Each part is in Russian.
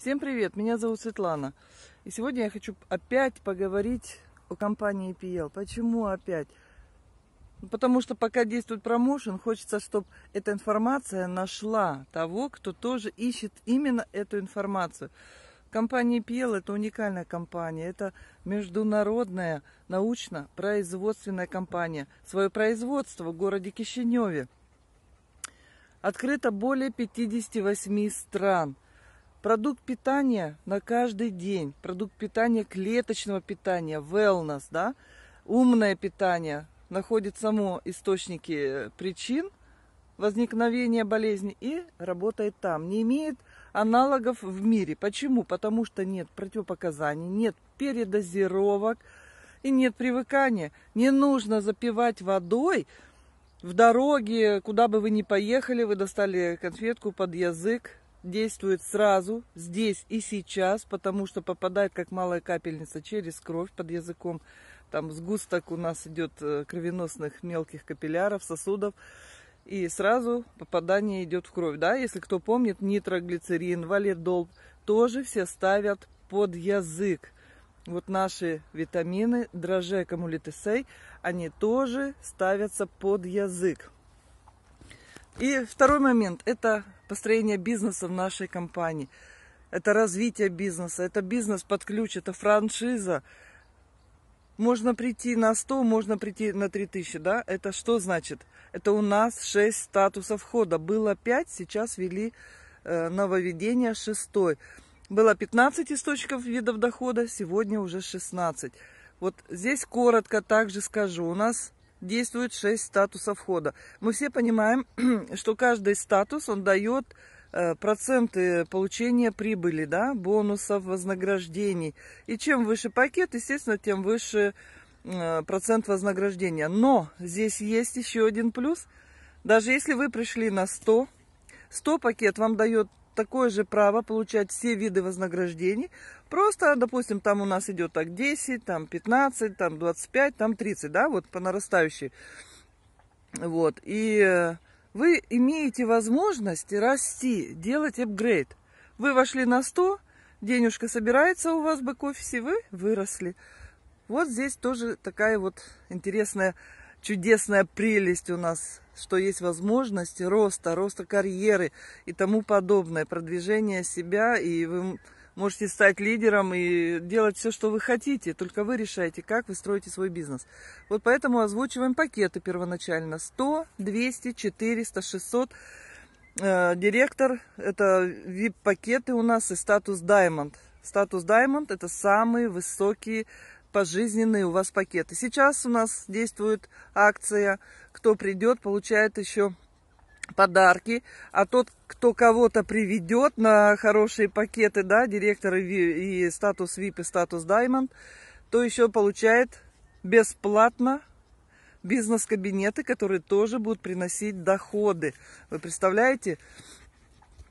Всем привет, меня зовут Светлана. И сегодня я хочу опять поговорить о компании EPL. Почему опять? Ну, потому что пока действует промоушен, хочется, чтобы эта информация нашла того, кто тоже ищет именно эту информацию. Компания EPL – это уникальная компания, это международная научно-производственная компания. Свое производство в городе Кишиневе. Открыто более 58 стран – Продукт питания на каждый день, продукт питания клеточного питания, wellness, да, умное питание находит само источники э, причин возникновения болезни и работает там. Не имеет аналогов в мире. Почему? Потому что нет противопоказаний, нет передозировок и нет привыкания. Не нужно запивать водой в дороге, куда бы вы ни поехали, вы достали конфетку под язык, действует сразу, здесь и сейчас, потому что попадает как малая капельница через кровь под языком. Там сгусток у нас идет э, кровеносных мелких капилляров, сосудов. И сразу попадание идет в кровь. Да? Если кто помнит, нитроглицерин, валидол тоже все ставят под язык. Вот наши витамины, дроже, камулитесей, они тоже ставятся под язык. И второй момент – это построение бизнеса в нашей компании. Это развитие бизнеса, это бизнес под ключ, это франшиза. Можно прийти на 100, можно прийти на 3000, да? Это что значит? Это у нас 6 статусов входа. Было 5, сейчас ввели э, нововведение 6. Было 15 источников видов дохода, сегодня уже 16. Вот здесь коротко также скажу. У нас действует 6 статусов входа. Мы все понимаем, что каждый статус, он дает э, проценты получения прибыли, да, бонусов, вознаграждений. И чем выше пакет, естественно, тем выше э, процент вознаграждения. Но здесь есть еще один плюс. Даже если вы пришли на 100, 100 пакет вам дает такое же право получать все виды вознаграждений. Просто, допустим, там у нас идет так 10, там 15, там 25, там 30, да, вот по нарастающей. Вот. И э, вы имеете возможность расти, делать апгрейд. Вы вошли на 100, денежка собирается у вас в бэк-офисе, вы выросли. Вот здесь тоже такая вот интересная чудесная прелесть у нас, что есть возможность роста, роста карьеры и тому подобное, продвижения себя, и вы можете стать лидером и делать все, что вы хотите, только вы решаете, как вы строите свой бизнес. Вот поэтому озвучиваем пакеты первоначально 100, 200, 400, 600. Директор – это VIP-пакеты у нас и статус Diamond. Статус Diamond – это самые высокие пожизненные у вас пакеты. Сейчас у нас действует акция. Кто придет, получает еще подарки, а тот, кто кого-то приведет на хорошие пакеты, да, директор и, статус VIP и статус Diamond, то еще получает бесплатно бизнес-кабинеты, которые тоже будут приносить доходы. Вы представляете?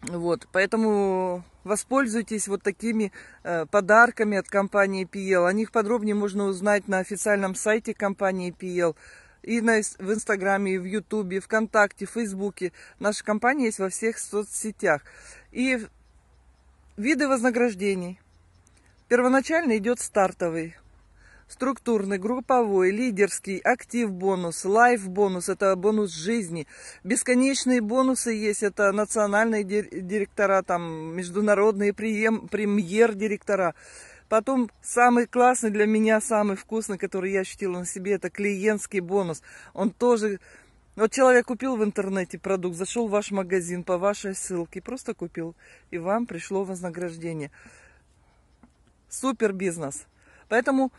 Вот, поэтому воспользуйтесь вот такими э, подарками от компании PL. О них подробнее можно узнать на официальном сайте компании PL. И на, в Инстаграме, и в Ютубе, ВКонтакте, Фейсбуке. Наша компания есть во всех соцсетях. И виды вознаграждений. Первоначально идет стартовый структурный, групповой, лидерский, актив-бонус, лайф-бонус, это бонус жизни. Бесконечные бонусы есть, это национальные директора, там, международные премьер-директора. Потом самый классный для меня, самый вкусный, который я ощутила на себе, это клиентский бонус. Он тоже... Вот человек купил в интернете продукт, зашел в ваш магазин по вашей ссылке, просто купил, и вам пришло вознаграждение. Супер бизнес. Поэтому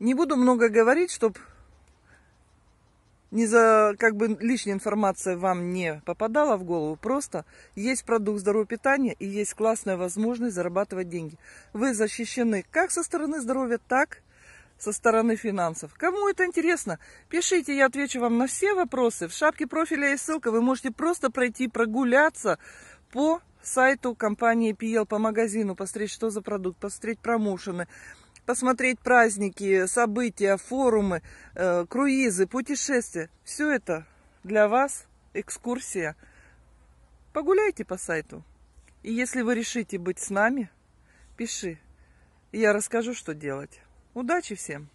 не буду много говорить, чтобы не за, как бы лишняя информация вам не попадала в голову. Просто есть продукт здорового питания и есть классная возможность зарабатывать деньги. Вы защищены как со стороны здоровья, так со стороны финансов. Кому это интересно? Пишите, я отвечу вам на все вопросы. В шапке профиля есть ссылка. Вы можете просто пройти прогуляться по сайту компании PL по магазину, посмотреть, что за продукт, посмотреть промоушены, посмотреть праздники, события, форумы, э, круизы, путешествия. Все это для вас экскурсия. Погуляйте по сайту. И если вы решите быть с нами, пиши. И я расскажу, что делать. Удачи всем!